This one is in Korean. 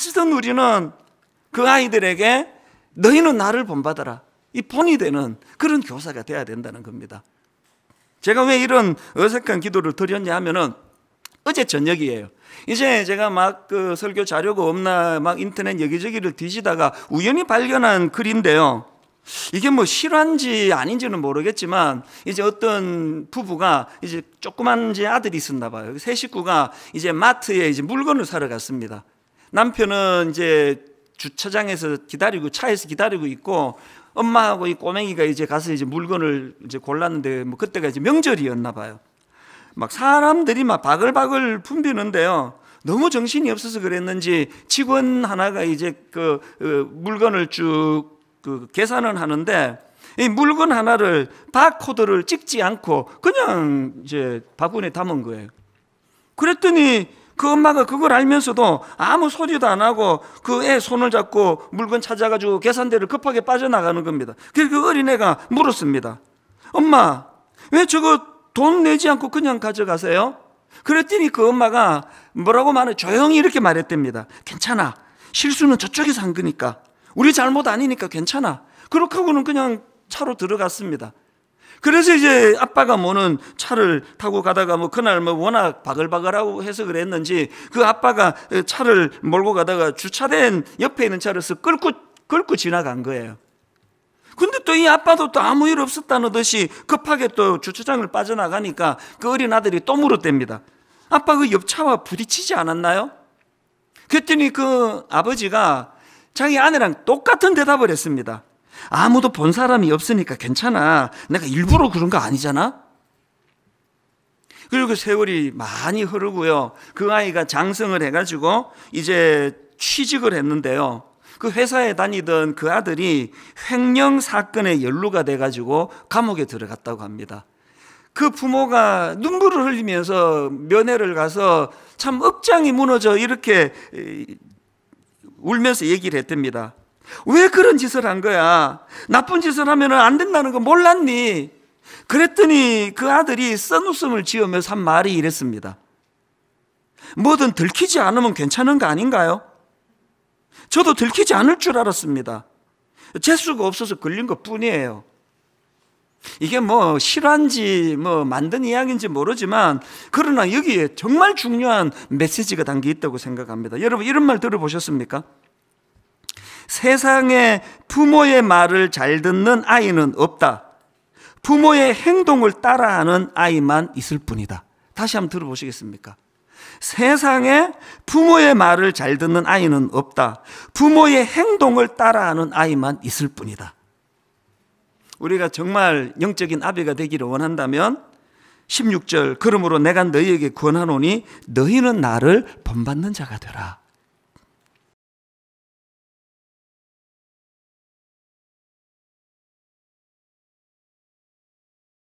어찌든 우리는 그 아이들에게 너희는 나를 본받아라. 이 본이 되는 그런 교사가 돼야 된다는 겁니다. 제가 왜 이런 어색한 기도를 드렸냐 하면은 어제 저녁이에요. 이제 제가 막그 설교 자료가 없나 막 인터넷 여기저기를 뒤지다가 우연히 발견한 글인데요. 이게 뭐 실화인지 아닌지는 모르겠지만 이제 어떤 부부가 이제 조그만 제 아들이 있었나 봐요. 세 식구가 이제 마트에 이제 물건을 사러 갔습니다. 남편은 이제 주차장에서 기다리고 차에서 기다리고 있고 엄마하고 이 꼬맹이가 이제 가서 이제 물건을 이제 골랐는데 뭐 그때가 이제 명절이었나 봐요. 막 사람들이 막 바글바글 붐비는데요. 너무 정신이 없어서 그랬는지 직원 하나가 이제 그, 그 물건을 쭉그 계산을 하는데 이 물건 하나를 바코드를 찍지 않고 그냥 이제 바구니에 담은 거예요. 그랬더니 그 엄마가 그걸 알면서도 아무 소리도 안 하고 그 애 손을 잡고 물건 찾아가지고 계산대를 급하게 빠져나가는 겁니다. 그래서 그 어린애가 물었습니다. 엄마, 왜 저거 돈 내지 않고 그냥 가져가세요? 그랬더니 그 엄마가 뭐라고 말해 조용히 이렇게 말했답니다. 괜찮아. 실수는 저쪽에서 한 거니까. 우리 잘못 아니니까 괜찮아. 그렇게 하고는 그냥 차로 들어갔습니다. 그래서 이제 아빠가 뭐는 차를 타고 가다가 뭐 그날 뭐 워낙 바글바글하고 해서 그랬는지 그 아빠가 차를 몰고 가다가 주차된 옆에 있는 차를 서 끌고 끌고 지나간 거예요. 근데 또 이 아빠도 또 아무 일 없었다는 듯이 급하게 또 주차장을 빠져나가니까 그 어린 아들이 또 물었답니다. 아빠 그 옆차와 부딪히지 않았나요? 그랬더니 그 아버지가 자기 아내랑 똑같은 대답을 했습니다. 아무도 본 사람이 없으니까 괜찮아. 내가 일부러 그런 거 아니잖아? 그리고 세월이 많이 흐르고요. 그 아이가 장성을 해가지고 이제 취직을 했는데요. 그 회사에 다니던 그 아들이 횡령 사건에 연루가 돼가지고 감옥에 들어갔다고 합니다. 그 부모가 눈물을 흘리면서 면회를 가서 참 억장이 무너져 이렇게 울면서 얘기를 했답니다. 왜 그런 짓을 한 거야? 나쁜 짓을 하면 안 된다는 거 몰랐니? 그랬더니 그 아들이 쓴웃음을 지으면서 한 말이 이랬습니다. 뭐든 들키지 않으면 괜찮은 거 아닌가요? 저도 들키지 않을 줄 알았습니다. 재수가 없어서 걸린 것 뿐이에요. 이게 뭐 실화인지 뭐 만든 이야기인지 모르지만 그러나 여기에 정말 중요한 메시지가 담겨 있다고 생각합니다. 여러분 이런 말 들어보셨습니까? 세상에 부모의 말을 잘 듣는 아이는 없다. 부모의 행동을 따라하는 아이만 있을 뿐이다. 다시 한번 들어보시겠습니까? 세상에 부모의 말을 잘 듣는 아이는 없다. 부모의 행동을 따라하는 아이만 있을 뿐이다. 우리가 정말 영적인 아비가 되기를 원한다면 16절 그러므로 내가 너희에게 권하노니 너희는 나를 본받는 자가 되라.